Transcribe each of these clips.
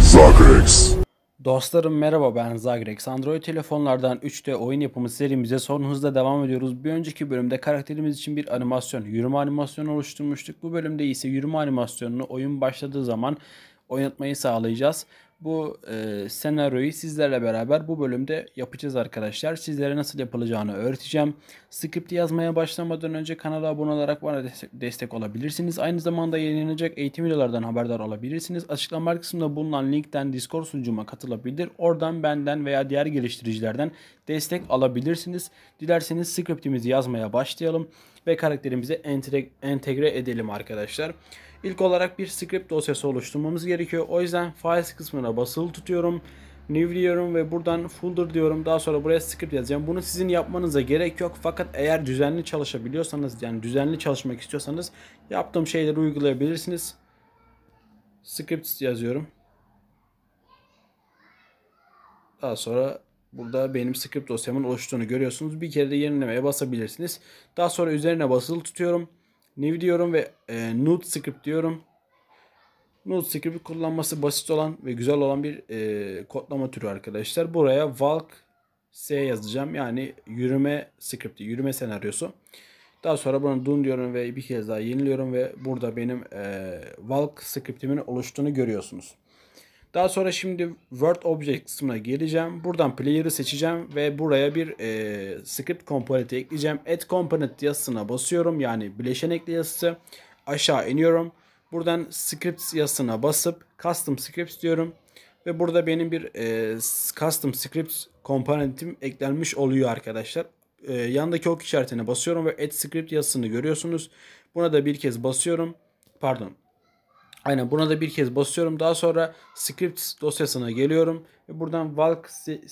Zagrex. Dostlarım merhaba ben Zagrex. Android telefonlardan 3D oyun yapımı serimize son hızla devam ediyoruz. Bir önceki bölümde karakterimiz için bir animasyon, yürüme animasyonu oluşturmuştuk. Bu bölümde ise yürüme animasyonunu oyun başladığı zaman oynatmayı sağlayacağız. Bu e, senaryoyu sizlerle beraber bu bölümde yapacağız arkadaşlar. Sizlere nasıl yapılacağını öğreteceğim. Skripti yazmaya başlamadan önce kanala abone olarak bana destek olabilirsiniz. Aynı zamanda yayınlanacak eğitim videolardan haberdar olabilirsiniz. Açıklama kısmında bulunan linkten Discord sunucuma katılabilir. Oradan benden veya diğer geliştiricilerden destek alabilirsiniz. Dilerseniz skriptimizi yazmaya başlayalım ve karakterimizi entegre, entegre edelim arkadaşlar. Arkadaşlar. İlk olarak bir script dosyası oluşturmamız gerekiyor. O yüzden files kısmına basılı tutuyorum. New diyorum ve buradan folder diyorum. Daha sonra buraya script yazacağım. Bunu sizin yapmanıza gerek yok. Fakat eğer düzenli çalışabiliyorsanız yani düzenli çalışmak istiyorsanız yaptığım şeyleri uygulayabilirsiniz. Script yazıyorum. Daha sonra burada benim script dosyamın oluştuğunu görüyorsunuz. Bir kere de yenilemeye basabilirsiniz. Daha sonra üzerine basılı tutuyorum new diyorum ve e, nude script diyorum. Nude script kullanması basit olan ve güzel olan bir e, kodlama türü arkadaşlar. Buraya walk S yazacağım. Yani yürüme scripti, yürüme senaryosu. Daha sonra bunu dun diyorum ve bir kez daha yeniliyorum ve burada benim e, walk scriptimin oluştuğunu görüyorsunuz. Daha sonra şimdi Word Object kısmına geleceğim. Buradan Player'ı seçeceğim ve buraya bir e, script component'i ekleyeceğim. Add component yazısına basıyorum. Yani bileşen ekle yazısı. Aşağı iniyorum. Buradan script yazısına basıp custom script diyorum. Ve burada benim bir e, custom script component'im eklenmiş oluyor arkadaşlar. E, yandaki ok işaretine basıyorum ve add script yazısını görüyorsunuz. Buna da bir kez basıyorum. Pardon Aynen buna da bir kez basıyorum. Daha sonra script dosyasına geliyorum. Ve buradan valk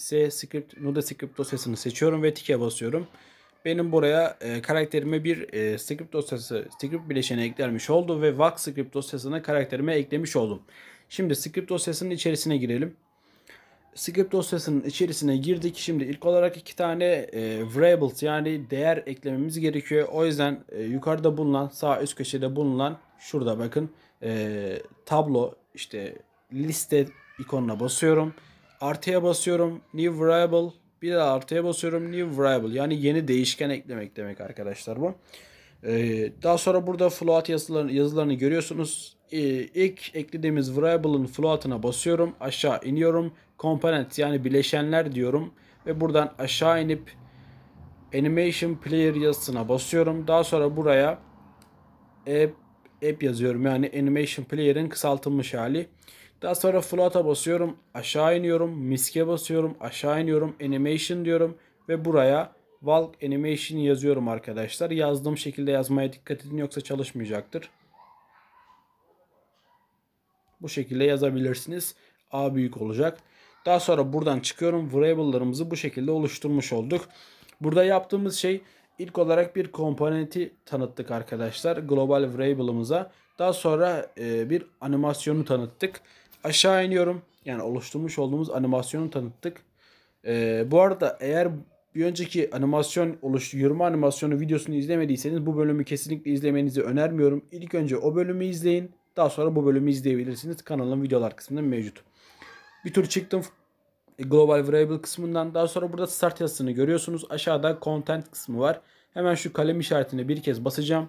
c script node script dosyasını seçiyorum ve tike basıyorum. Benim buraya e, karakterime bir e, script dosyası, script bileşeni eklenmiş oldu ve valk script dosyasına karakterime eklemiş oldum. Şimdi script dosyasının içerisine girelim. Script dosyasının içerisine girdik. Şimdi ilk olarak iki tane e, variables yani değer eklememiz gerekiyor. O yüzden e, yukarıda bulunan sağ üst köşede bulunan şurada bakın e, tablo işte liste ikonuna basıyorum. Artıya basıyorum. New variable. Bir daha artıya basıyorum. New variable. Yani yeni değişken eklemek demek arkadaşlar bu. Ee, daha sonra burada float yazılarını, yazılarını görüyorsunuz. Ee, ilk eklediğimiz variable'ın float'ına basıyorum. Aşağı iniyorum. Component yani bileşenler diyorum. Ve buradan aşağı inip animation player yazısına basıyorum. Daha sonra buraya e, app yazıyorum. Yani Animation Player'in kısaltılmış hali. Daha sonra float'a basıyorum. Aşağı iniyorum. Miske basıyorum. Aşağı iniyorum. Animation diyorum. Ve buraya Valk Animation yazıyorum arkadaşlar. Yazdığım şekilde yazmaya dikkat edin yoksa çalışmayacaktır. Bu şekilde yazabilirsiniz. A büyük olacak. Daha sonra buradan çıkıyorum. Variable'larımızı bu şekilde oluşturmuş olduk. Burada yaptığımız şey İlk olarak bir komponenti tanıttık arkadaşlar. Global Variable'ımıza. Daha sonra e, bir animasyonu tanıttık. Aşağı iniyorum. Yani oluşturmuş olduğumuz animasyonu tanıttık. E, bu arada eğer bir önceki animasyon oluşturma animasyonu videosunu izlemediyseniz bu bölümü kesinlikle izlemenizi önermiyorum. İlk önce o bölümü izleyin. Daha sonra bu bölümü izleyebilirsiniz. Kanalın videolar kısmında mevcut. Bir tur çıktım global variable kısmından. Daha sonra burada start yazısını görüyorsunuz. Aşağıda content kısmı var. Hemen şu kalem işaretine bir kez basacağım.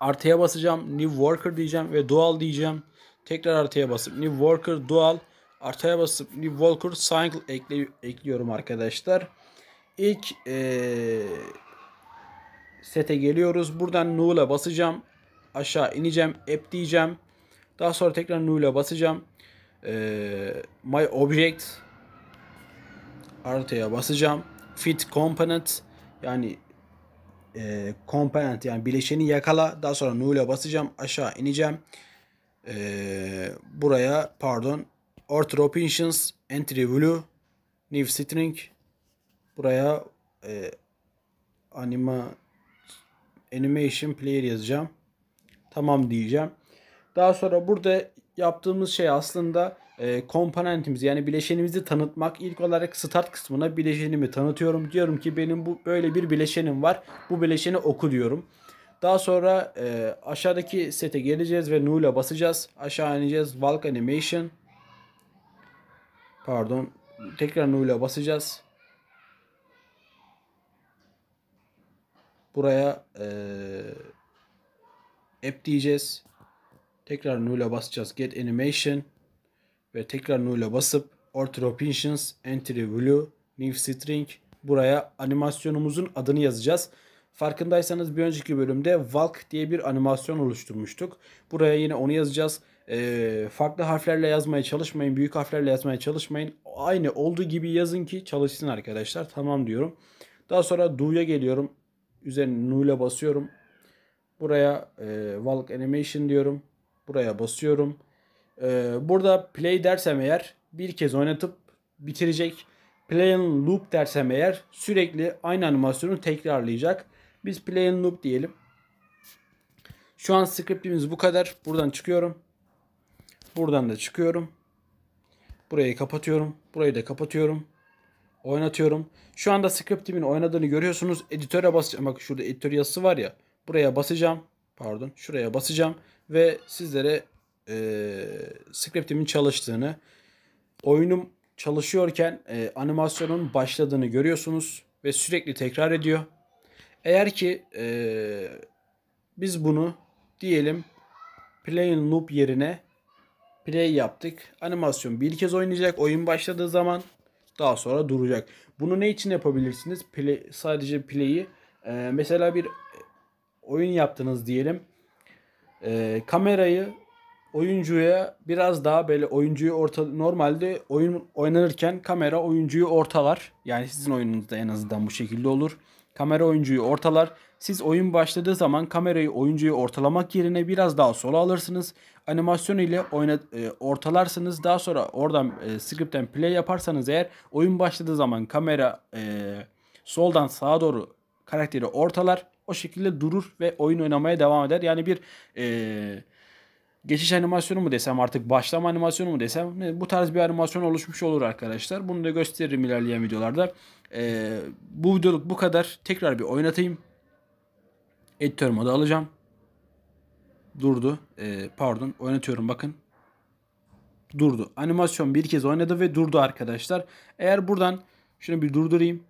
Artıya basacağım. New worker diyeceğim ve dual diyeceğim. Tekrar artıya basıp new worker dual artıya basıp new worker cycle ekli ekliyorum arkadaşlar. İlk ee, sete geliyoruz. Buradan null'a basacağım. Aşağı ineceğim. App diyeceğim. Daha sonra tekrar null'a basacağım. Ee, my object artıya basacağım. Fit component yani e, component yani bileşeni yakala. Daha sonra null'e basacağım. Aşağı ineceğim. E, buraya pardon orthropintions entry value new string buraya e, anima animation player yazacağım. Tamam diyeceğim. Daha sonra burada yaptığımız şey aslında e, komponentimizi yani bileşenimizi tanıtmak. İlk olarak start kısmına bileşenimi tanıtıyorum. Diyorum ki benim bu böyle bir bileşenim var. Bu bileşeni oku diyorum. Daha sonra e, aşağıdaki sete geleceğiz ve Null'a basacağız. Aşağı ineceğiz. Valk Animation. Pardon. Tekrar Null'a basacağız. Buraya e, app diyeceğiz. Tekrar Null'a basacağız. Get Animation ve tekrar nuyla basıp Ortropinsions Entry Value New String buraya animasyonumuzun adını yazacağız. Farkındaysanız bir önceki bölümde Valk diye bir animasyon oluşturmuştuk. Buraya yine onu yazacağız. E, farklı harflerle yazmaya çalışmayın. Büyük harflerle yazmaya çalışmayın. Aynı olduğu gibi yazın ki çalışsın arkadaşlar. Tamam diyorum. Daha sonra do'ya geliyorum. Üzerine nu'yla basıyorum. Buraya e, Valk Animation diyorum. Buraya basıyorum. Ee, burada play dersem eğer bir kez oynatıp bitirecek. Play and loop dersem eğer sürekli aynı animasyonu tekrarlayacak. Biz play and loop diyelim. Şu an scriptimiz bu kadar. Buradan çıkıyorum. Buradan da çıkıyorum. Burayı kapatıyorum. Burayı da kapatıyorum. Oynatıyorum. Şu anda scriptimin oynadığını görüyorsunuz. Editöre basacağım. Bak şurada editör yazısı var ya. Buraya basacağım. Pardon. Şuraya basacağım. Ve sizlere e, scriptimin çalıştığını, oyunum çalışıyorken e, animasyonun başladığını görüyorsunuz ve sürekli tekrar ediyor. Eğer ki e, biz bunu diyelim play loop yerine play yaptık. Animasyon bir kez oynayacak oyun başladığı zaman daha sonra duracak. Bunu ne için yapabilirsiniz? Play, sadece play'i e, mesela bir oyun yaptınız diyelim. E, kamerayı oyuncuya biraz daha böyle oyuncuyu orta normalde oyun oynanırken kamera oyuncuyu ortalar. Yani sizin oyununuzda en azından bu şekilde olur. Kamera oyuncuyu ortalar. Siz oyun başladığı zaman kamerayı oyuncuyu ortalamak yerine biraz daha sola alırsınız. Animasyon ile oynat e, ortalarsınız. Daha sonra oradan e, script'ten play yaparsanız eğer oyun başladığı zaman kamera e, soldan sağa doğru karakteri ortalar. O şekilde durur ve oyun oynamaya devam eder. Yani bir e, geçiş animasyonu mu desem artık başlama animasyonu mu desem bu tarz bir animasyon oluşmuş olur arkadaşlar. Bunu da gösteririm ilerleyen videolarda. Ee, bu videoluk bu kadar. Tekrar bir oynatayım. Editör modu alacağım. Durdu. Ee, pardon oynatıyorum bakın. Durdu. Animasyon bir kez oynadı ve durdu arkadaşlar. Eğer buradan şunu bir durdurayım.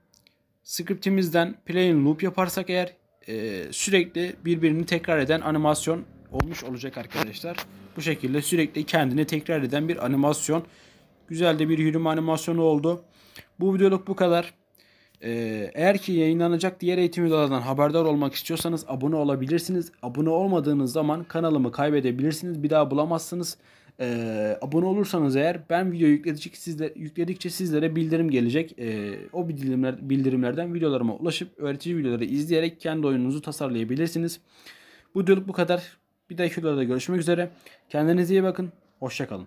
Scriptimizden play loop yaparsak eğer e, sürekli birbirini tekrar eden animasyon olmuş olacak arkadaşlar. Bu şekilde sürekli kendini tekrar eden bir animasyon. Güzel de bir yürüme animasyonu oldu. Bu videoluk bu kadar. Ee, eğer ki yayınlanacak diğer eğitim videolardan haberdar olmak istiyorsanız abone olabilirsiniz. Abone olmadığınız zaman kanalımı kaybedebilirsiniz. Bir daha bulamazsınız. Ee, abone olursanız eğer ben video yükledikçe, sizler, yükledikçe sizlere bildirim gelecek. Ee, o bildirimler, bildirimlerden videolarıma ulaşıp öğretici videoları izleyerek kendi oyununuzu tasarlayabilirsiniz. Bu videoluk bu kadar. Bir dahaki videoda görüşmek üzere. Kendinize iyi bakın. Hoşçakalın.